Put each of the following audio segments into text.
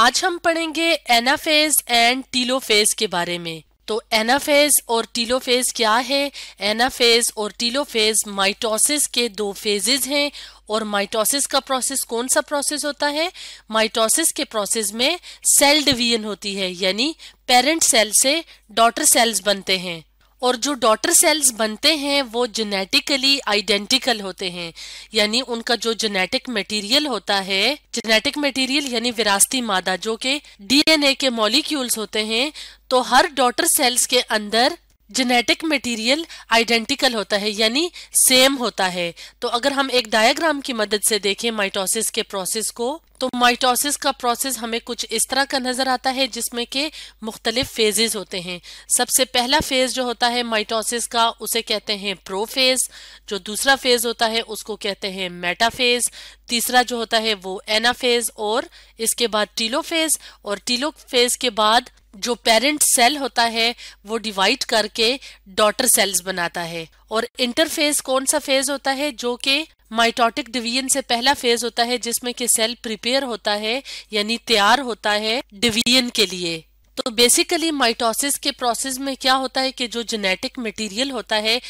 आज हम पढ़ेंगे एनाफेज एंड टीलोफेज के बारे में तो एनाफेज और टीलोफेज क्या है एनाफेज और टीलोफेज माइटोसिस के दो फेजेज हैं और माइटोसिस का प्रोसेस कौन सा प्रोसेस होता है माइटोसिस के प्रोसेस में सेल डिवीजन होती है यानी पेरेंट सेल से डॉटर सेल्स बनते हैं और जो डॉटर सेल्स बनते हैं वो जेनेटिकली आइडेंटिकल होते हैं यानी उनका जो जेनेटिक मटेरियल होता है जेनेटिक मटेरियल यानी विरासती मादा जो कि डीएनए के मॉलिक्यूल्स होते हैं तो हर डॉटर सेल्स के अंदर जेनेटिक मटेरियल आइडेंटिकल होता है यानी सेम होता है तो अगर हम एक डायग्राम की मदद से देखें माइटोसिस के प्रोसेस को तो माइटोसिस का प्रोसेस हमें कुछ इस तरह का नजर आता है जिसमें के मुख्तलिफ फेजेस होते हैं सबसे पहला फेज जो होता है माइटोसिस का उसे कहते हैं प्रोफेज जो दूसरा फेज होता है उसको कहते हैं मेटाफेज तीसरा जो होता है वो एनाफेज और इसके बाद टीलोफेज और टीलो फेज के बाद जो पेरेंट सेल होता है वो डिवाइड करके डॉटर सेल्स बनाता है और इंटरफेज कौन सा फेज होता है जो कि माइटोटिक डिवीजन से पहला फेज होता है जिसमें कि सेल प्रिपेयर होता है यानी तैयार होता है डिवीजन के लिए तो बेसिकली माइटोसिस के प्रोसेस में क्या होता है कि जो जेनेटिक मटेरियल होता है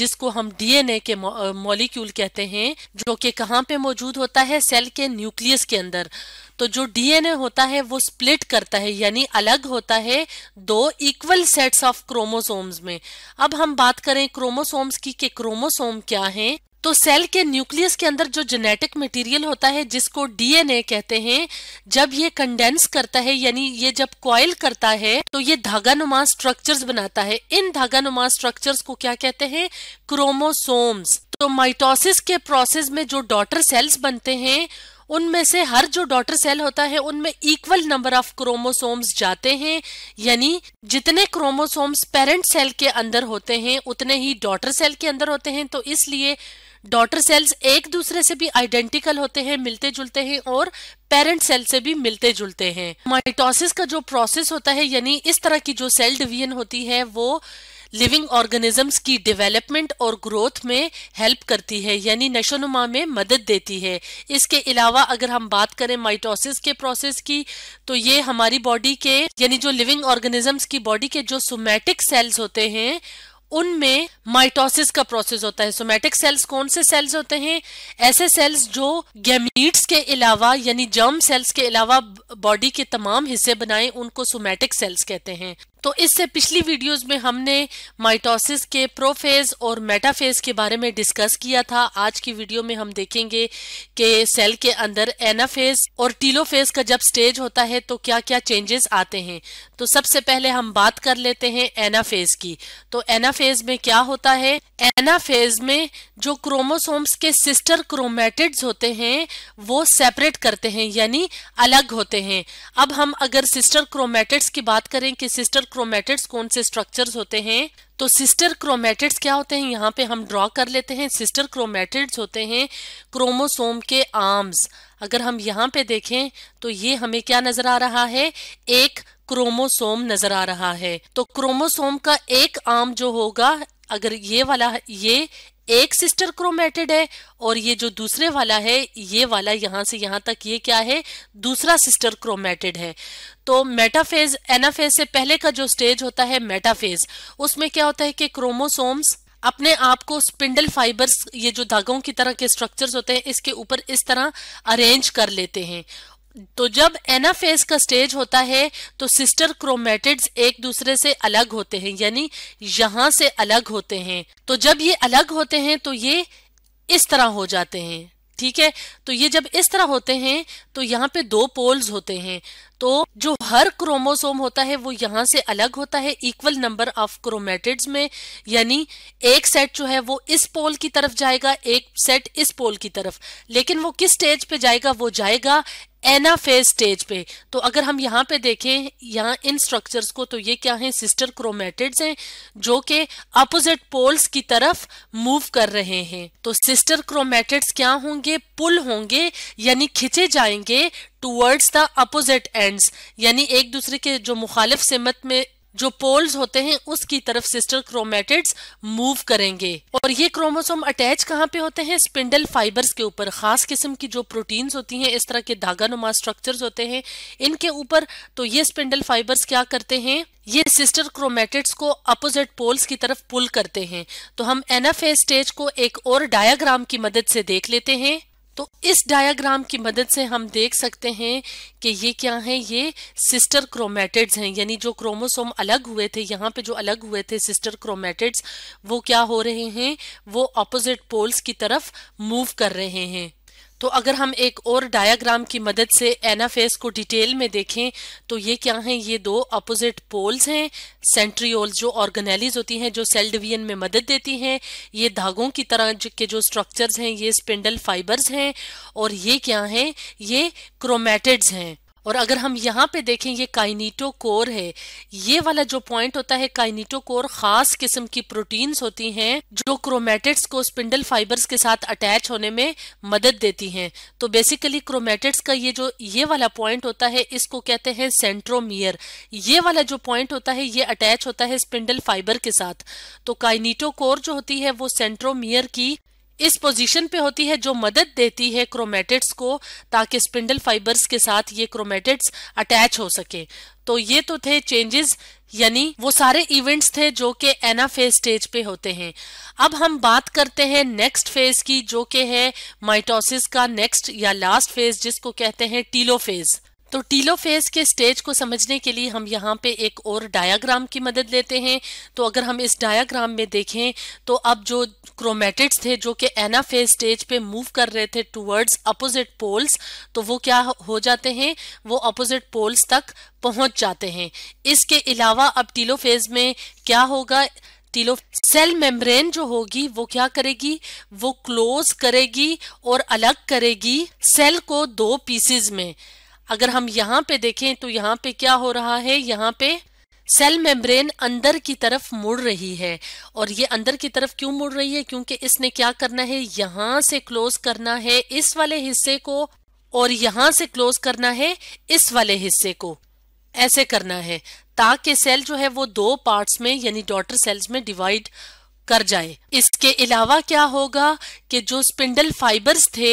जिसको हम डीएनए के मॉलिक्यूल कहते हैं जो कि कहाँ पे मौजूद होता है सेल के न्यूक्लियस के अंदर तो जो डीएनए होता है वो स्प्लिट करता है यानी अलग होता है दो इक्वल सेट्स ऑफ क्रोमोसोम्स में अब हम बात करें क्रोमोसोम्स की कि क्रोमोसोम क्या है तो सेल के न्यूक्लियस के अंदर जो जेनेटिक मटेरियल होता है जिसको डीएनए कहते हैं जब ये कंडेंस करता है यानी ये जब क्वाइल करता है तो ये धागा नुमा स्ट्रक्चर्स बनाता है इन धागा नुमा स्ट्रक्चर्स को क्या कहते हैं क्रोमोसोम्स तो माइटोसिस के प्रोसेस में जो डॉटर सेल्स बनते हैं उनमें से हर जो डॉटर सेल होता है उनमें इक्वल नंबर ऑफ क्रोमोसोम्स जाते हैं यानी जितने क्रोमोसोम्स पेरेंट सेल के अंदर होते हैं उतने ही डॉटर सेल के अंदर होते हैं तो इसलिए डॉटर सेल्स एक दूसरे से भी आइडेंटिकल होते हैं मिलते जुलते हैं और पेरेंट सेल से भी मिलते जुलते हैं माइटोसिस का जो प्रोसेस होता है यानी इस तरह की जो सेल डिवीजन होती है वो लिविंग ऑर्गेनिजम्स की डेवलपमेंट और ग्रोथ में हेल्प करती है यानी नशोनुमा में मदद देती है इसके अलावा अगर हम बात करें माइटोसिस के प्रोसेस की तो ये हमारी बॉडी के यानी जो लिविंग ऑर्गेनिजम्स की बॉडी के जो सोमैटिक सेल्स होते हैं उनमें माइटोसिस का प्रोसेस होता है सोमेटिक सेल्स कौन से सेल्स होते हैं ऐसे सेल्स जो गैमीट्स के अलावा यानी जर्म सेल्स के अलावा बॉडी के तमाम हिस्से बनाए उनको सोमेटिक सेल्स कहते हैं तो इससे पिछली वीडियोस में हमने माइटोसिस के प्रोफेज और मेटाफेज के बारे में डिस्कस किया था आज की वीडियो में हम देखेंगे कि सेल के अंदर एनाफेज और टीलोफेज का जब स्टेज होता है तो क्या क्या चेंजेस आते हैं तो सबसे पहले हम बात कर लेते हैं एनाफेज की तो एनाफेज में क्या होता है एनाफेज में जो क्रोमोसोम्स के सिस्टर क्रोमेटिड्स होते हैं वो सेपरेट करते हैं यानी अलग होते हैं अब हम अगर सिस्टर क्रोमेटिड्स की बात करें कि सिस्टर क्रोमेटिड्स कौन से स्ट्रक्चर्स होते हैं तो सिस्टर क्रोमेटिड्स क्या होते हैं यहाँ पे हम ड्रॉ कर लेते हैं सिस्टर क्रोमेटिड्स होते हैं क्रोमोसोम के आर्म्स अगर हम यहाँ पे देखें तो ये हमें क्या नजर आ रहा है एक क्रोमोसोम नजर आ रहा है तो क्रोमोसोम का एक आर्म जो होगा अगर ये वाला ये एक सिस्टर क्रोमेटेड है और ये जो दूसरे वाला है ये वाला यहां से यहां तक ये क्या है दूसरा सिस्टर क्रोमेटेड है तो मेटाफेज एनाफेज से पहले का जो स्टेज होता है मेटाफेज उसमें क्या होता है कि क्रोमोसोम्स अपने आप को स्पिंडल फाइबर्स ये जो धागों की तरह के स्ट्रक्चर्स होते हैं इसके ऊपर इस तरह अरेंज कर लेते हैं तो जब एनाफेज का स्टेज होता है तो सिस्टर क्रोमेटिड्स एक दूसरे से अलग होते हैं यानी यहां से अलग होते हैं तो जब ये अलग होते हैं तो ये इस तरह हो जाते हैं ठीक है तो ये जब इस तरह होते हैं तो यहाँ पे दो पोल्स होते हैं तो जो हर क्रोमोसोम होता है वो यहाँ से अलग होता है इक्वल नंबर ऑफ क्रोमेटिड्स में यानी एक सेट जो है वो इस पोल की तरफ जाएगा एक सेट इस पोल की तरफ लेकिन वो किस स्टेज पे जाएगा वो जाएगा एनाफेज स्टेज पे तो अगर हम यहाँ पे देखें यहाँ इन स्ट्रक्चर्स को तो ये क्या है सिस्टर क्रोमेटिड्स हैं जो कि अपोजिट पोल्स की तरफ मूव कर रहे हैं तो सिस्टर क्रोमेटिड्स क्या होंगे पुल होंगे यानी खिंचे जाएंगे टूवर्ड्स द अपोजिट एंड्स यानी एक दूसरे के जो मुखालिफ सिमत में जो पोल्स होते हैं उसकी तरफ सिस्टर क्रोमेटिड्स मूव करेंगे और ये क्रोमोसोम अटैच कहाँ पे होते हैं स्पिंडल फाइबर्स के ऊपर खास किस्म की जो प्रोटीन्स होती हैं इस तरह के धागा नुमा स्ट्रक्चर्स होते हैं इनके ऊपर तो ये स्पिंडल फाइबर्स क्या करते हैं ये सिस्टर क्रोमेटिड्स को अपोजिट पोल्स की तरफ पुल करते हैं तो हम एनाफेज स्टेज को एक और डायाग्राम की मदद से देख लेते हैं तो इस डायग्राम की मदद से हम देख सकते हैं कि ये क्या है ये सिस्टर क्रोमेटिड्स हैं यानी जो क्रोमोसोम अलग हुए थे यहाँ पे जो अलग हुए थे सिस्टर क्रोमेटिड्स वो क्या हो रहे हैं वो ऑपोजिट पोल्स की तरफ मूव कर रहे हैं तो अगर हम एक और डायाग्राम की मदद से एनाफेस को डिटेल में देखें तो ये क्या हैं ये दो अपोजिट पोल्स हैं सेंट्रियोल्स जो ऑर्गेनेलिज होती हैं जो सेल डिवीजन में मदद देती हैं ये धागों की तरह के जो स्ट्रक्चर्स हैं ये स्पिंडल फाइबर्स हैं और ये क्या हैं ये क्रोमेटिड्स हैं और अगर हम यहाँ पे देखें ये काइनीटो कोर है ये वाला जो पॉइंट होता है काइनीटो कोर खास किस्म की प्रोटीन्स होती हैं जो क्रोमेटिड्स को स्पिंडल फाइबर्स के साथ अटैच होने में मदद देती हैं तो बेसिकली क्रोमेटेट्स का ये जो ये वाला पॉइंट होता है इसको कहते हैं सेंट्रोमियर ये वाला जो पॉइंट होता है ये अटैच होता है स्पिंडल फाइबर के साथ तो काइनीटो कोर जो होती है वो सेंट्रोमियर की इस पोजीशन पे होती है जो मदद देती है क्रोमेटिड्स को ताकि स्पिंडल फाइबर्स के साथ ये क्रोमेटिड्स अटैच हो सके तो ये तो थे चेंजेस यानी वो सारे इवेंट्स थे जो कि एनाफेज स्टेज पे होते हैं अब हम बात करते हैं नेक्स्ट फेज की जो कि है माइटोसिस का नेक्स्ट या लास्ट फेज जिसको कहते हैं टीलो फेज तो टीलोफेज के स्टेज को समझने के लिए हम यहाँ पे एक और डायाग्राम की मदद लेते हैं तो अगर हम इस डायाग्राम में देखें तो अब जो क्रोमेटिड्स थे जो कि फेज स्टेज पे मूव कर रहे थे टूवर्ड्स अपोजिट पोल्स तो वो क्या हो जाते हैं वो अपोजिट पोल्स तक पहुंच जाते हैं इसके अलावा अब टीलोफेज में क्या होगा टीलो सेल मेम्ब्रेन जो होगी वो क्या करेगी वो क्लोज करेगी और अलग करेगी सेल को दो पीसेज में अगर हम यहाँ पे देखें तो यहाँ पे क्या हो रहा है यहाँ पे सेल मेम्ब्रेन अंदर की तरफ मुड़ रही है और ये अंदर की तरफ क्यों मुड़ रही है क्योंकि इसने क्या करना है यहां से क्लोज करना है इस वाले हिस्से को और यहां से क्लोज करना है इस वाले हिस्से को ऐसे करना है ताकि सेल जो है वो दो पार्ट्स में यानी डॉटर सेल्स में डिवाइड कर जाए इसके अलावा क्या होगा कि जो स्पिंडल फाइबर्स थे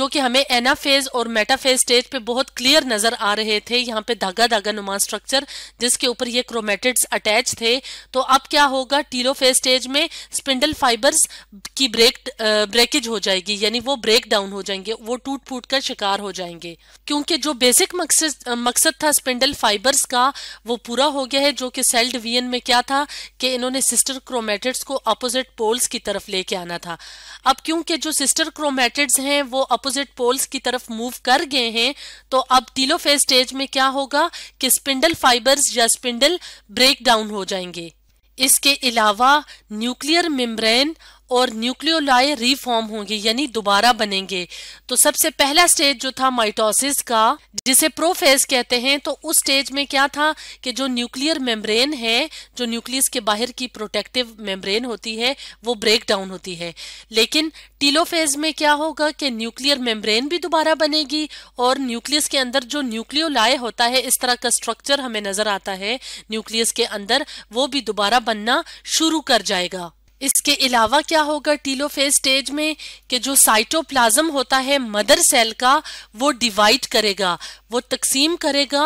जो कि हमें एनाफेज और मेटाफेज स्टेज पे बहुत क्लियर नजर आ रहे थे यहाँ पे धागा धागा नुमा स्ट्रक्चर जिसके ऊपर ये क्रोमेटिड्स अटैच थे तो अब क्या होगा टीलोफेज स्टेज में स्पिंडल फाइबर्स की ब्रेक ब्रेकेज हो जाएगी यानी वो ब्रेक डाउन हो जाएंगे वो टूट फूट कर शिकार हो जाएंगे क्योंकि जो बेसिक मकसद मकसद था स्पिंडल फाइबर्स का वो पूरा हो गया है जो कि सेल डिवीजन में क्या था कि इन्होंने सिस्टर क्रोमेटिड्स को अपोजिट पोल्स की तरफ लेके आना था अब क्योंकि जो सिस्टर क्रोमेटिड्स हैं वो अपोजिट पोल्स की तरफ मूव कर गए हैं तो अब टीलोफेज स्टेज में क्या होगा कि स्पिंडल फाइबर्स या स्पिंडल ब्रेक डाउन हो जाएंगे इसके अलावा न्यूक्लियर मेम्ब्रेन और न्यूक्लियोलाई रिफॉर्म होंगे यानी दोबारा बनेंगे तो सबसे पहला स्टेज जो था माइटोसिस का जिसे प्रोफेज कहते हैं तो उस स्टेज में क्या था कि जो न्यूक्लियर मेम्ब्रेन है जो न्यूक्लियस के बाहर की प्रोटेक्टिव मेम्ब्रेन होती है वो ब्रेक डाउन होती है लेकिन टीलोफेज में क्या होगा कि न्यूक्लियर मेम्ब्रेन भी दोबारा बनेगी और न्यूक्लियस के अंदर जो न्यूक्लियोलाय होता है इस तरह का स्ट्रक्चर हमें नजर आता है न्यूक्लियस के अंदर वो भी दोबारा बनना शुरू कर जाएगा इसके अलावा क्या होगा टीलोफेज स्टेज में कि जो साइटोप्लाज्म होता है मदर सेल का वो डिवाइड करेगा वो तकसीम करेगा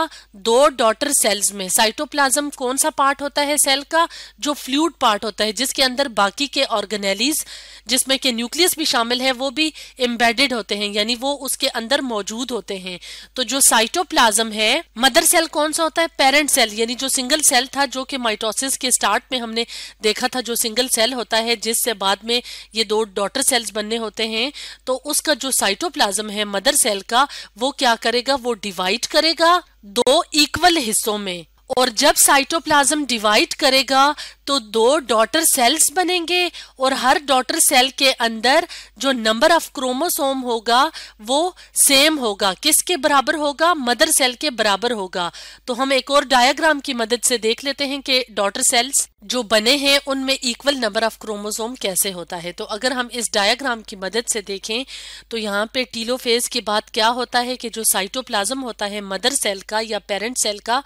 दो डॉटर सेल्स में साइटोप्लाज्म कौन सा पार्ट होता है सेल का जो फ्लूड पार्ट होता है जिसके अंदर बाकी के ऑर्गेनेलीज जिसमें के न्यूक्लियस भी शामिल है वो भी एम्बेडेड होते हैं यानी वो उसके अंदर मौजूद होते हैं तो जो साइटोप्लाज्म है मदर सेल कौन सा होता है पेरेंट सेल यानी जो सिंगल सेल था जो कि माइटोसिस के स्टार्ट में हमने देखा था जो सिंगल सेल होता है जिससे बाद में ये दो डॉटर सेल्स बनने होते हैं तो उसका जो साइटोप्लाज्म है मदर सेल का वो क्या करेगा वो डिवाइड करेगा दो इक्वल हिस्सों में और जब साइटोप्लाज्म डिवाइड करेगा तो दो डॉटर सेल्स बनेंगे और हर डॉटर सेल के अंदर जो नंबर ऑफ क्रोमोसोम होगा वो सेम होगा किसके बराबर होगा मदर सेल के बराबर होगा तो हम एक और डायग्राम की मदद से देख लेते हैं कि डॉटर सेल्स जो बने हैं उनमें इक्वल नंबर ऑफ क्रोमोसोम कैसे होता है तो अगर हम इस डायग्राम की मदद से देखें तो यहाँ पे टीलोफेज की बात क्या होता है कि जो साइटोप्लाज्म होता है मदर सेल का या पेरेंट सेल का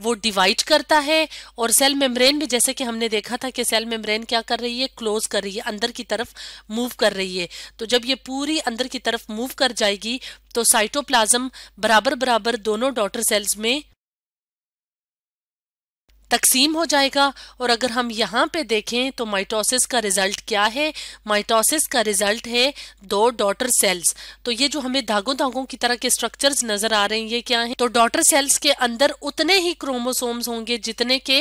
वो डिवाइड करता है और सेल मेम्ब्रेन भी जैसे कि हमने देखा था कि सेल मेम्ब्रेन क्या कर रही है क्लोज कर रही है अंदर की तरफ मूव कर रही है तो जब ये पूरी अंदर की तरफ मूव कर जाएगी तो साइटोप्लाज्म बराबर बराबर दोनों डॉटर सेल्स में तकसीम हो जाएगा और अगर हम यहाँ पे देखें तो माइटोसिस का रिजल्ट क्या है माइटोसिस का रिजल्ट है दो डॉटर सेल्स तो ये जो हमें धागों धागों की तरह के स्ट्रक्चर्स नजर आ रहे हैं ये क्या है तो डॉटर सेल्स के अंदर उतने ही क्रोमोसोम्स होंगे जितने के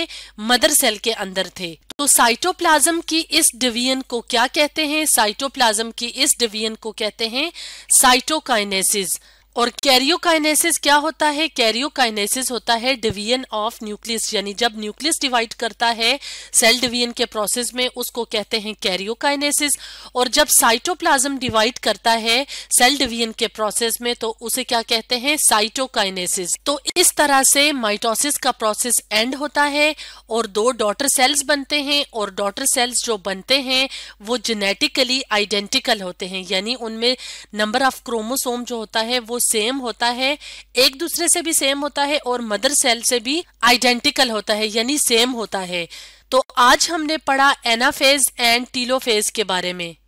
मदर सेल के अंदर थे तो साइटोप्लाज्म की इस डिवीजन को क्या कहते हैं साइटोप्लाज्म की इस डिवीजन को कहते हैं साइटोकाइनेसिस और कैरियोकाइनेसिस क्या होता है कैरियोकाइनेसिस होता है डिवीजन ऑफ न्यूक्लियस यानी जब न्यूक्लियस डिवाइड करता है सेल डिवीजन के प्रोसेस में उसको कहते हैं कैरियोकाइनेसिस और जब साइटोप्लाज्म डिवाइड करता है सेल डिवीजन के प्रोसेस में तो उसे क्या कहते हैं साइटोकाइनेसिस तो इस तरह से माइटोसिस का प्रोसेस एंड होता है और दो डॉटर सेल्स बनते हैं और डॉटर सेल्स जो बनते हैं वो जेनेटिकली आइडेंटिकल होते हैं यानी उनमें नंबर ऑफ क्रोमोसोम जो होता है वो सेम होता है एक दूसरे से भी सेम होता है और मदर सेल से भी आइडेंटिकल होता है यानी सेम होता है तो आज हमने पढ़ा एनाफेज एंड टीलोफेज के बारे में